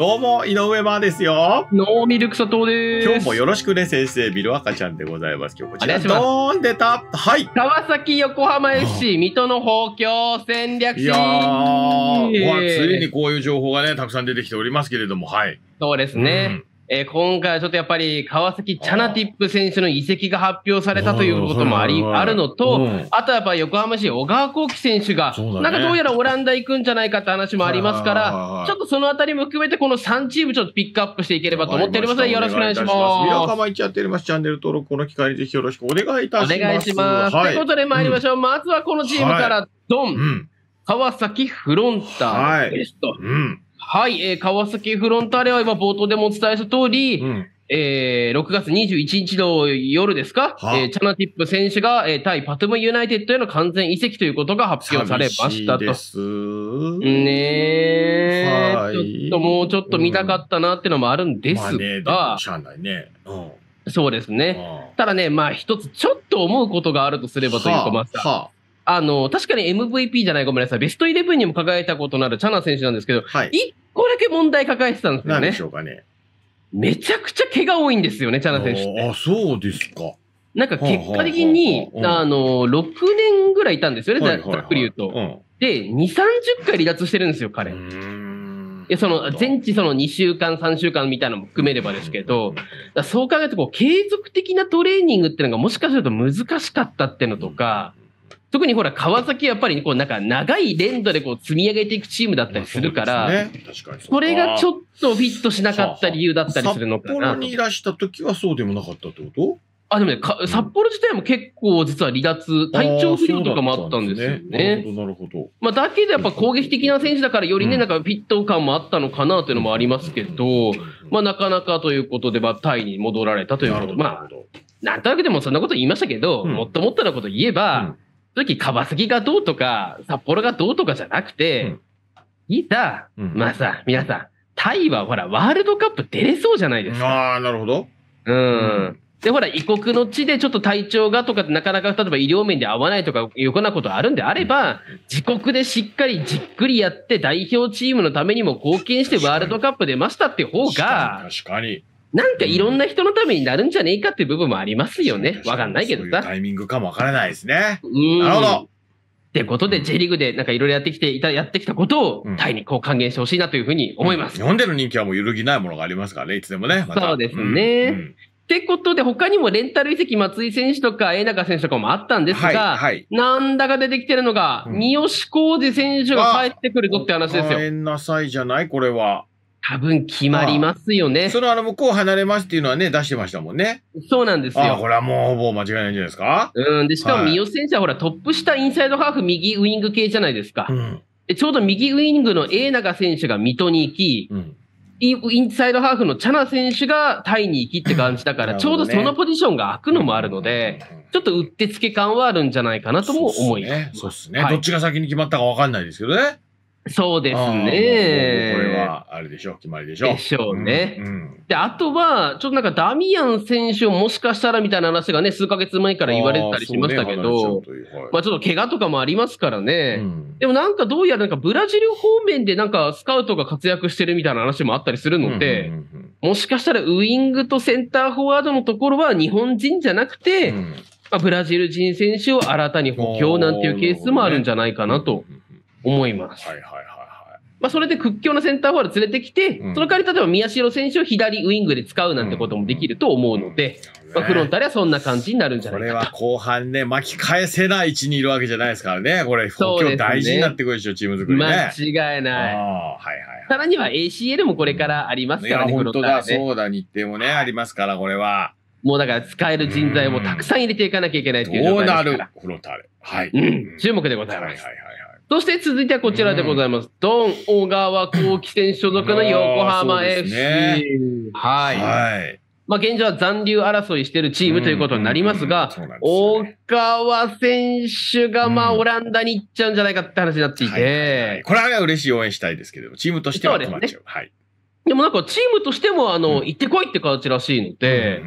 どうも、井上真ですよ。ノーミルク砂糖です。今日もよろしくね、先生。ビル赤ちゃんでございます。今日こちら、ドーン出た。はい。川崎横浜 FC、水戸の豊京戦略いやー、ついにこういう情報がね、たくさん出てきておりますけれども、はい。そうですね。うんえー、今回はちょっとやっぱり川崎チャナティップ選手の移籍が発表されたということもあり、あるのと、あとはやっぱ横浜市小川幸喜選手が、なんかどうやらオランダ行くんじゃないかって話もありますから、ちょっとそのあたりも含めてこの3チームちょっとピックアップしていければと思っておりますので、よろしくお願いします。皆様ちゃっておりますチャンネル登録この機会にぜひよろしくお願いいたします。お願いします。と、はい、いうことで参りましょう。まずはこのチームから、ドン、川崎フロンターですと。はいうんはい、えー、川崎フロンターレは今冒頭でもお伝えした通り、うん、えー、6月21日の夜ですか、えー、チャナティップ選手が、えー、対パトムユナイテッドへの完全移籍ということが発表されましたと。すねえ、はい、ちょっともうちょっと見たかったなっていうのもあるんですが、うんまあね、そうですね。ただね、まあ一つちょっと思うことがあるとすればというか、まあ、はああの、確かに MVP じゃない、ごめんなさい、ベストイレブンにも輝いたことのあるチャナ選手なんですけど、はい、1個だけ問題抱えてたんですよね。でしょうかね。めちゃくちゃ毛が多いんですよね、チャナ選手って。あ、そうですか。なんか結果的に、あの、6年ぐらいいたんですよね、ざっくり言うと。で、2、30回離脱してるんですよ、彼。いや、その、全治その2週間、3週間みたいなのも含めればですけど、そう考えると、継続的なトレーニングっていうのがもしかすると難しかったっていうのとか、特にほら、川崎やっぱりこうなんか長い連打でこう積み上げていくチームだったりするから、これがちょっとフィットしなかった理由だったりするのかな。札幌にいらした時はそうでもなかったってことあ、でもね札幌自体も結構実は離脱、体調不良とかもあったんですよね。なるほど、まあ、だけどやっぱ攻撃的な選手だからよりね、なんかフィット感もあったのかなというのもありますけど、まあ、なかなかということで、タイに戻られたということ。まあ、なんとなくでもそんなこと言いましたけど、もっともっとなこと言えば、うん時、川崎がどうとか、札幌がどうとかじゃなくて、うん、いざ、まあさ、皆さん、タイはほら、ワールドカップ出れそうじゃないですか。ああ、なるほど。うん、うんで、ほら、異国の地でちょっと体調がとか、なかなか例えば医療面で合わないとか、よくなことあるんであれば、自国でしっかりじっくりやって、代表チームのためにも貢献してワールドカップ出ましたって方が、確かに。なんかいろんな人のためになるんじゃねえかっていう部分もありますよね。わかんないけどさ。そういうタイミングかもわからないですね。なるほど。ってことで、J リーグでなんかいろいろやってきていた、やってきたことを、タイにこう還元してほしいなというふうに思います、うんうん、日本での人気はもう揺るぎないものがありますからね、いつでもね。ま、そうですね。うん、ってことで、他にもレンタル移籍、松井選手とか、江中選手とかもあったんですが、はいはい、なんだか出てきてるのが、三好浩二選手が帰ってくるぞって話ですよ。ごめんなさいじゃないこれは。多分決まりますよね。そのあの、向こう離れますっていうのはね、出してましたもんね。そうなんですよ。あ、これはもうほぼ間違いないんじゃないですか。うん。で、しかも三好選手はほら、トップ下インサイドハーフ右ウイング系じゃないですか。うん、でちょうど右ウイングの永永選手が水戸に行き、うんインサイドハーフのチャナ選手がタイに行きって感じだから、ちょうどそのポジションが空くのもあるので、ちょっとうってつけ感はあるんじゃないかなとも思います。そうですね。どっちが先に決まったか分かんないですけどね。そうですね。これは、あれでしょう、決まりでしょう。でしょうね。うんうん、で、あとは、ちょっとなんかダミアン選手をもしかしたらみたいな話がね、数ヶ月前から言われたりしましたけど、ねはい、まあちょっと怪我とかもありますからね。うん、でもなんかどうやらなんかブラジル方面でなんかスカウトが活躍してるみたいな話もあったりするので、もしかしたらウイングとセンターフォワードのところは日本人じゃなくて、まあ、ブラジル人選手を新たに補強なんていうケースもあるんじゃないかなと。うん思います。はいはいはいはい。まあ、それで屈強なセンターフォワード連れてきて、うんその代わり例えば宮代選手を左ウイングで使うなんてこともできると思うので、まあ、フロンターレはそんな感じになるんじゃこないれは後半ね、巻き返せない位置にいるわけじゃないですからね。これ、そうでね大事になってくるでしょ、チーム作りね。間違いない。あ、はいはいさらには ACL もこれからありますからね、フロ本ンタ当だ、そうだ、日程もね、ありますから、これは。もうだから使える人材もたくさん入れていかなきゃいけないというどう態ですなるフロンタレ。はい。うん注目でございはいはまいす。はい。そして続いてはこちらでございます。うん、ドン小川幸喜選手所属の横浜 FC。ね、はい。はいまあ、現状は残留争いしているチームということになりますが、大川選手がまあオランダに行っちゃうんじゃないかって話になっていて、これは嬉しい応援したいですけど、チームとしては困っちゃう。でもなんかチームとしてもあの行ってこいって形らしいので、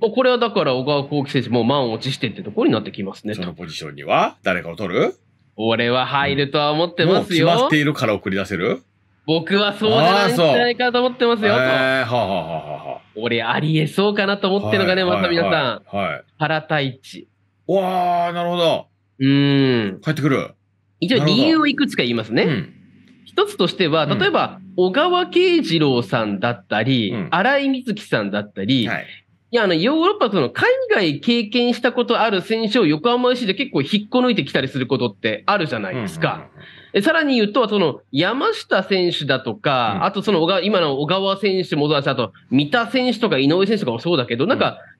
これはだから小川幸輝選手も満を持してってところになってきますね。そのポジションには誰かを取る俺は入るとは思ってますよ。もう決まっているから送り出せる僕はそうじゃないんじゃないかと思ってますよ。えー、はははは俺、ありえそうかなと思ってるのがね、また皆さん。はい。原太一。わー、なるほど。うん。帰ってくる。一応、理由をいくつか言いますね。一つとしては、例えば、小川慶次郎さんだったり、荒新井瑞希さんだったり、はい、いや、あの、ヨーロッパ、その、海外経験したことある選手を横浜 FC で結構引っこ抜いてきたりすることってあるじゃないですか。うさら、うん、に言うと、その、山下選手だとか、うん、あとその今の小川選手もそうだし、あと、三田選手とか井上選手とかもそうだけど、なんか、うん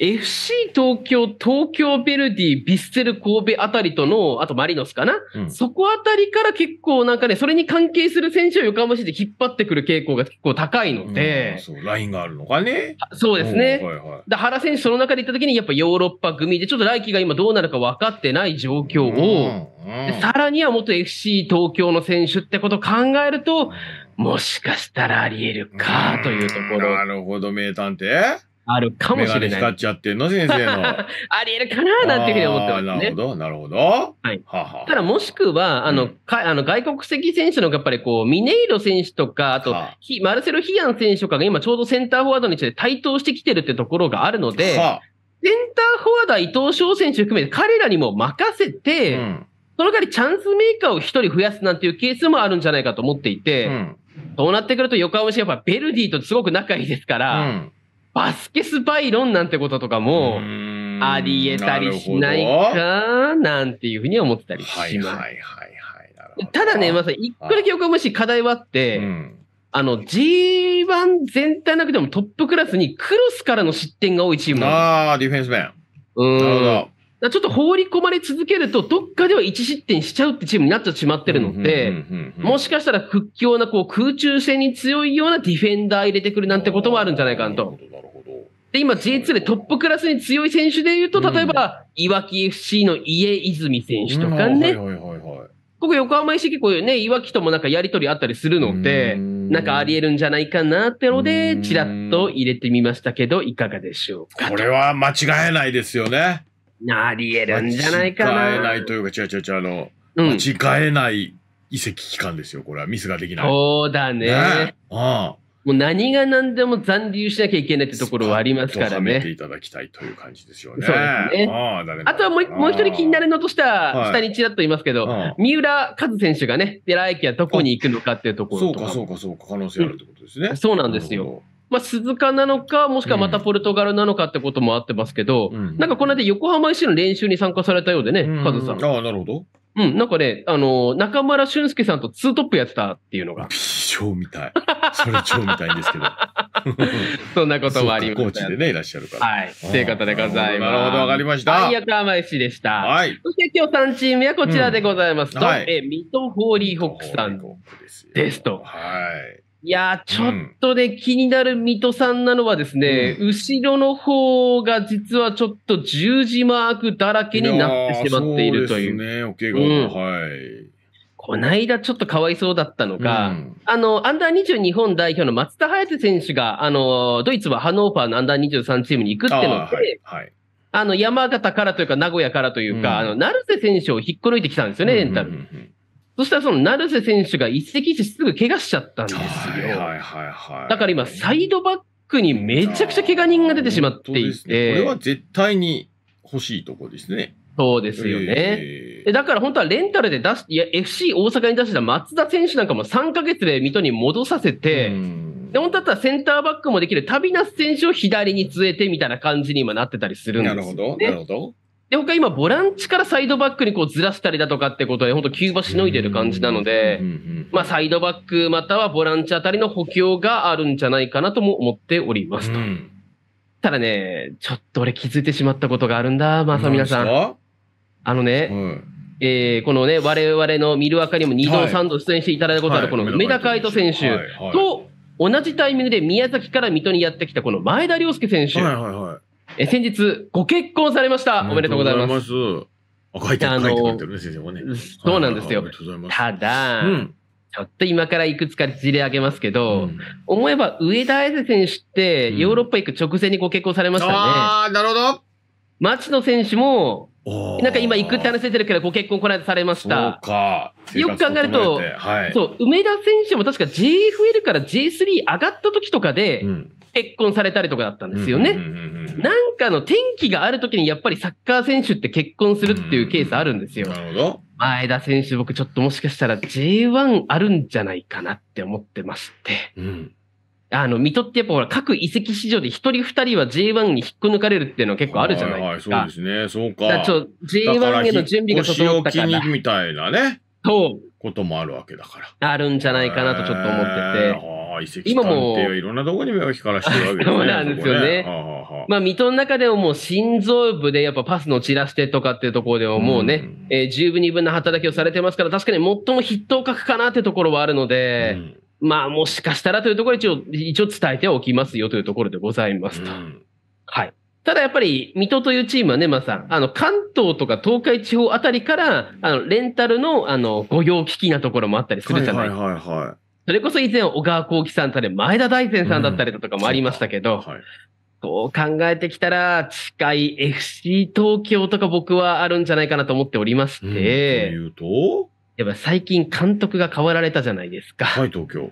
FC 東京、東京ベルディ、ヴィッセル神戸あたりとの、あとマリノスかな、うん、そこあたりから結構なんかね、それに関係する選手を横浜市で引っ張ってくる傾向が結構高いので。そう、ラインがあるのかね。そうですね。はいはい、原選手その中で行った時にやっぱヨーロッパ組で、ちょっと来季が今どうなるか分かってない状況を、うん、さらには元 FC 東京の選手ってことを考えると、もしかしたらあり得るかというところ。なるほど、名探偵。あるかもしれない。光っちゃってんの先生の。ありえるかななんていうふうに思ってますね。なるほど、なるほど。はい。ははただもしくは、あの、うん、かあの外国籍選手のやっぱりこう、ミネイロ選手とか、あと、はマルセロ・ヒアン選手とかが今ちょうどセンターフォワードにして台頭してきてるってところがあるので、センターフォワードは伊藤翔選手含めて彼らにも任せて、うんその代わりチャンスメーカーを一人増やすなんていうケースもあるんじゃないかと思っていて、うん、そうなってくると横浜市はやっぱベルディとすごく仲いいですから、うん、バスケスバイロンなんてこととかも、あり得たりしないかなんていうふうに思ってたりします。はいはいはい、はい、ただね、まさに、一個だけよくもし課題はあって、あの、G1 全体なくてもトップクラスにクロスからの失点が多いチームああ、ディフェンス面。うん。なるほど。ちょっと放り込まれ続けると、どっかでは1失点しちゃうってチームになってしまってるので、もしかしたら屈強なこう空中戦に強いようなディフェンダー入れてくるなんてこともあるんじゃないかなと。で、今 J2 でトップクラスに強い選手で言うと、例えば、いわき FC の家泉選手とかね。ここ横浜市結構ね、いわきともなんかやりとりあったりするので、なんかありえるんじゃないかなってので、ちらっと入れてみましたけど、いかがでしょうか。これは間違えないですよね。なり得るんじゃないかな。間違えないというか、違う違う違う、あの、うん、間違えない移籍期間ですよ、これは。ミスができない。そうだね。ねああもう何が何でも残留しなきゃいけないってところはありますからね。ていただきたいという感じですよね。そうですね。ああとはもうもう一人気になるのとしては、下にちらっと言いますけど、はい、三浦和選手がね、寺駅はどこに行くのかっていうところそうか、そうか、そうか、可能性あるってことですね。うん、そうなんですよ。まあ、鈴鹿なのか、もしくはまたポルトガルなのかってこともあってますけど、うん、なんかこの間、横浜市の練習に参加されたようでね、カズさん。ああ、なるほど。うん、なんかね、あのー、中村俊介さんとツートップやってたっていうのが。超みたい。それ超みたいんですけど。そんなこともあります、コーチでね、いらっしゃるから。はい。ということでございます。なるほど、わかりました。はい、横浜 f でした。はい。そして今日3チームはこちらでございます。うん、はい、え、水戸ホーリーホックさんですと。はい。いやちょっとね、うん、気になる水戸さんなのはですね、うん、後ろの方が実はちょっと十字マークだらけになってしまっているという。いそうですね、おはい。この間ちょっとかわいそうだったのが、うん、あの、アンダー20日本代表の松田林選手が、あの、ドイツはハノーファーのアンダー23チームに行くってのい、あの、山形からというか、名古屋からというか、うん、あの、成瀬選手を引っこ抜いてきたんですよね、レンタル。うんうんうんそしたらその成瀬選手が一席してすぐ怪我しちゃったんですよ。はいはいはいだから今、サイドバックにめちゃくちゃ怪我人が出てしまっていて。ね、これは絶対に欲しいとこですね。そうですよね。えー、だから本当はレンタルで出す、いや、FC 大阪に出した松田選手なんかも3か月で水戸に戻させて、で、本当だったらセンターバックもできる、旅なす選手を左に据えてみたいな感じに今なってたりするんですよ、ね、なるほど、なるほど。で、他今、ボランチからサイドバックにこうずらしたりだとかってことで、本当急場しのいでる感じなので、まあ、サイドバックまたはボランチあたりの補強があるんじゃないかなとも思っておりますと。ただね、ちょっと俺気づいてしまったことがあるんだ、まさみなさん。あのね、えー、このね、我々の見るアにも2度3度出演していただいたことある、この梅田海斗選手と同じタイミングで宮崎から水戸にやってきたこの前田涼介選手。はいはいはいえ先日、ご結婚されました。おめでとうございます。あ、書いてある、書いてるね、先生もね。そうなんですよ。ただ、うんちょっと今からいくつか事例あげますけど、うん、思えば上田綺世選手ってヨーロッパ行く直前にご結婚されましたね。うん、ああ、なるほど。町野選手も、なんか今行くって話出てるけど、ご結婚こないだされました。よく考えると、はい、そう、梅田選手も確か JFL から J3 上がった時とかで、うん結婚されたりとかだったんですよね。なんかの天気がある時にやっぱりサッカー選手って結婚するっていうケースあるんですよ。なるほど。前田選手、僕ちょっともしかしたら J1 あるんじゃないかなって思ってまして。うん。あの、水戸ってやっぱほら、各遺跡市場で一人二人は J1 に引っこ抜かれるっていうのは結構あるじゃないですか。はい、そうですね。そうか。だちょ J1 への準備が整ったから。からみたいなね。そう。こともあるわけだから。あるんじゃないかなとちょっと思ってて。遺跡今もいろんなところに目を光らしてるわけですね。そうなんですよね。ねはあはあ、まあ、水戸の中でももう心臓部でやっぱパスの散らしてとかっていうところでももうね、うん、えー、十分二分な働きをされてますから、確かに最も筆頭格かなってところはあるので、うん、まあ、もしかしたらというところ一応、一応伝えておきますよというところでございますと。うん、はい。ただやっぱり、水戸というチームはね、まあ、さ、あの、関東とか東海地方あたりから、あの、レンタルの、あの、御用聞きなところもあったりするじゃないですか。はいはいはい、はい。それこそ以前小川幸喜さんたり、前田大然さんだったりだとかもありましたけど、うんはい、こう考えてきたら近い FC 東京とか僕はあるんじゃないかなと思っておりまして、うん、とやっぱ最近監督が変わられたじゃないですか。はい、東京。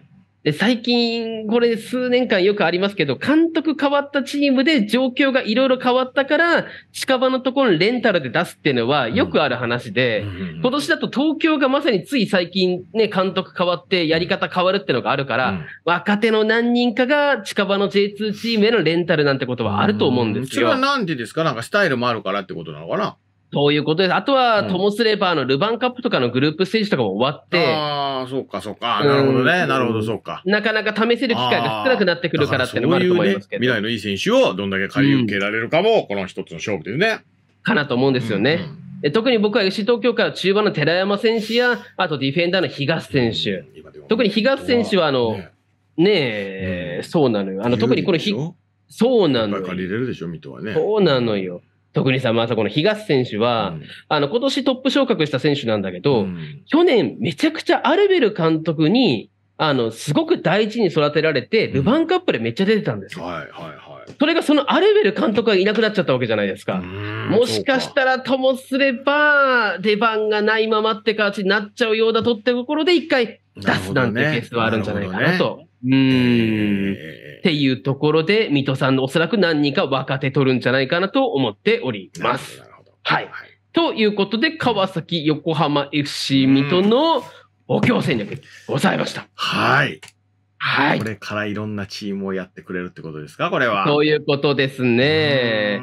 最近、これ数年間よくありますけど、監督変わったチームで状況がいろいろ変わったから、近場のところにレンタルで出すっていうのはよくある話で、今年だと東京がまさについ最近ね、監督変わってやり方変わるってのがあるから、若手の何人かが近場の J2 チームへのレンタルなんてことはあると思うんですよ。それはなんでですかなんかスタイルもあるからってことなのかなそういうことです。あとは、ともすれば、あの、ルヴァンカップとかのグループステージとかも終わって。ああ、そうか、そうか。なるほどね。なるほど、そうか。なかなか試せる機会が少なくなってくるからってのもあると思いますけど。未来のいい選手をどんだけ借り受けられるかも、この一つの勝負ですね。かなと思うんですよね。う特に僕は FC 東京から中盤の寺山選手や、あとディフェンダーの東選手。特に東選手は、あの、ねえ、そうなのよ。あの、特にこの日、そうなのよ。借りれるでしょ、水戸はね。そうなのよ。特にさ、まさこの東選手は、うん、あの、今年トップ昇格した選手なんだけど、うん、去年めちゃくちゃアルベル監督にあの、すごく大事に育てられて、ルヴァンカップでめっちゃ出てたんですよ。うん、はいはいはい。それがそのアルベル監督がいなくなっちゃったわけじゃないですか。もしかしたらともすれば、出番がないままって形になっちゃうようだとってところで一回出すなんてケースはあるんじゃないかなと。なうん、っていうところで、水戸さんのおそらく何人か若手取るんじゃないかなと思っております。なるほど。はい、ということで、川崎、横浜、FC、水戸の、お経戦略ございました。はい。はい。これからいろんなチームをやってくれるってことですか、これは。そういうことですね。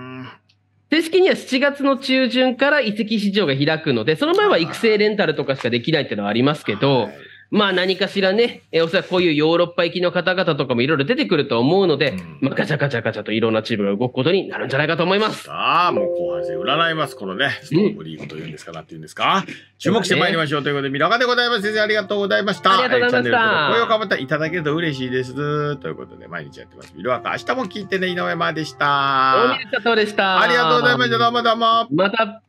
正式には7月の中旬から移籍市場が開くので、その前は育成レンタルとかしかできないっていうのはありますけど、はいまあ何かしらね、えおそらくこういうヨーロッパ行きの方々とかもいろいろ出てくると思うので、うん、まあガチャガチャガチャといろんなチームが動くことになるんじゃないかと思います。さあ、もう後半戦占います。このね、ストーブリーグというんですか、な、うんていうんですか。注目してまいりましょうということで、ミラカでございます。先生、ありがとうございました。ありがとうございました。声をかぶったいただけると嬉しいです。ということで、毎日やってます。ミラカ、明日も聞いてね、井上真でした。とうた。ありがとうございました。どうもどうも。また。